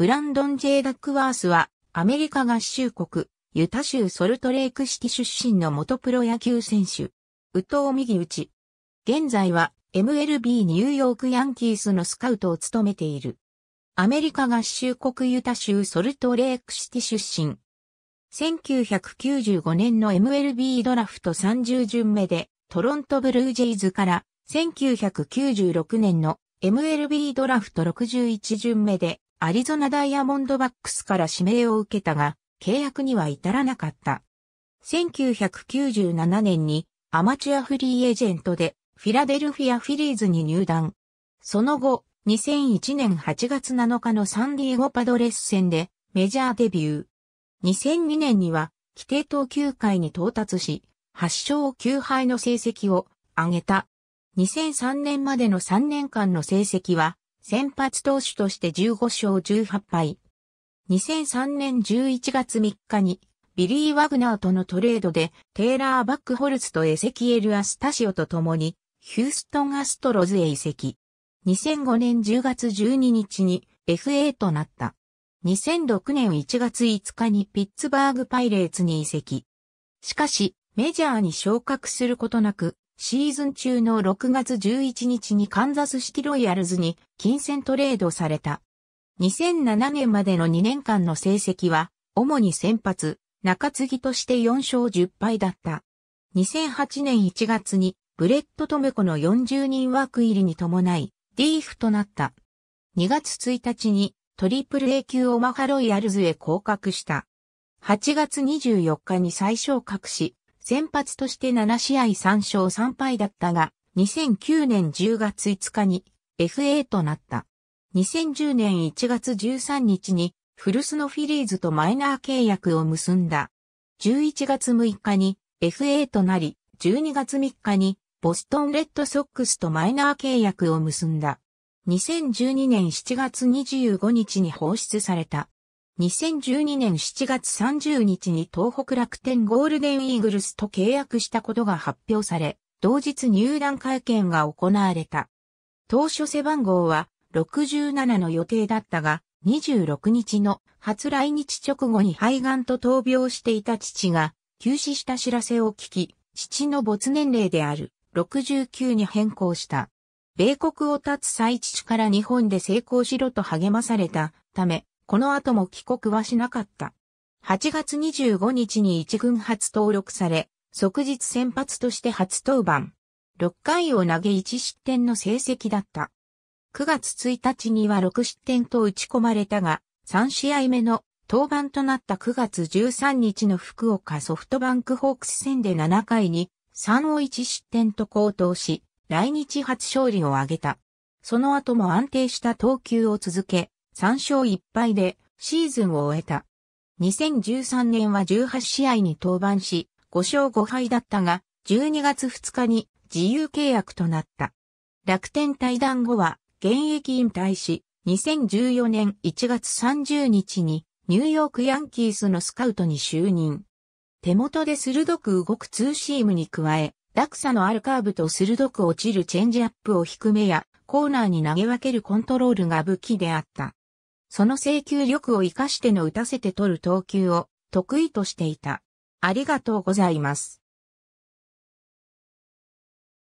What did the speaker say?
ブランドン・ジェイ・ダックワースは、アメリカ合衆国、ユタ州ソルトレークシティ出身の元プロ野球選手。宇藤右打ち。現在は、MLB ニューヨークヤンキースのスカウトを務めている。アメリカ合衆国ユタ州ソルトレークシティ出身。1995年の MLB ドラフト30巡目で、トロントブルージェイズから、1996年の MLB ドラフト61巡目でアリゾナダイヤモンドバックスから指名を受けたが、契約には至らなかった。1997年にアマチュアフリーエージェントでフィラデルフィアフィリーズに入団。その後、2001年8月7日のサンディエゴパドレス戦でメジャーデビュー。2002年には規定投球回に到達し、8勝9敗の成績を上げた。2003年までの3年間の成績は先発投手として15勝18敗。2003年11月3日に、ビリー・ワグナーとのトレードで、テイラー・バックホルツとエセキエル・アスタシオと共に、ヒューストン・アストロズへ移籍。2005年10月12日に FA となった。2006年1月5日にピッツバーグパイレーツに移籍。しかし、メジャーに昇格することなく、シーズン中の6月11日にカンザスシティロイヤルズに金銭トレードされた。2007年までの2年間の成績は、主に先発、中継ぎとして4勝10敗だった。2008年1月に、ブレット・トメコの40人枠入りに伴い、リーフとなった。2月1日に、トリプル A 級オマハロイヤルズへ降格した。8月24日に最小格し、先発として7試合3勝3敗だったが、2009年10月5日に FA となった。2010年1月13日に古巣のフィリーズとマイナー契約を結んだ。11月6日に FA となり、12月3日にボストンレッドソックスとマイナー契約を結んだ。2012年7月25日に放出された2012年7月30日に東北楽天ゴールデンイーグルスと契約したことが発表され、同日入団会見が行われた。当初背番号は67の予定だったが、26日の初来日直後に肺がんと闘病していた父が、急死した知らせを聞き、父の没年齢である69に変更した。米国を立つ際父から日本で成功しろと励まされたため、この後も帰国はしなかった。8月25日に一軍初登録され、即日先発として初登板。6回を投げ1失点の成績だった。9月1日には6失点と打ち込まれたが、3試合目の登板となった9月13日の福岡ソフトバンクホークス戦で7回に3を1失点と高騰し、来日初勝利を挙げた。その後も安定した投球を続け、3勝1敗でシーズンを終えた。2013年は18試合に登板し、5勝5敗だったが、12月2日に自由契約となった。楽天退団後は現役引退し、2014年1月30日にニューヨークヤンキースのスカウトに就任。手元で鋭く動くツーシームに加え、落差のあるカーブと鋭く落ちるチェンジアップを低めやコーナーに投げ分けるコントロールが武器であった。その請求力を活かしての打たせて取る投球を得意としていた。ありがとうございます。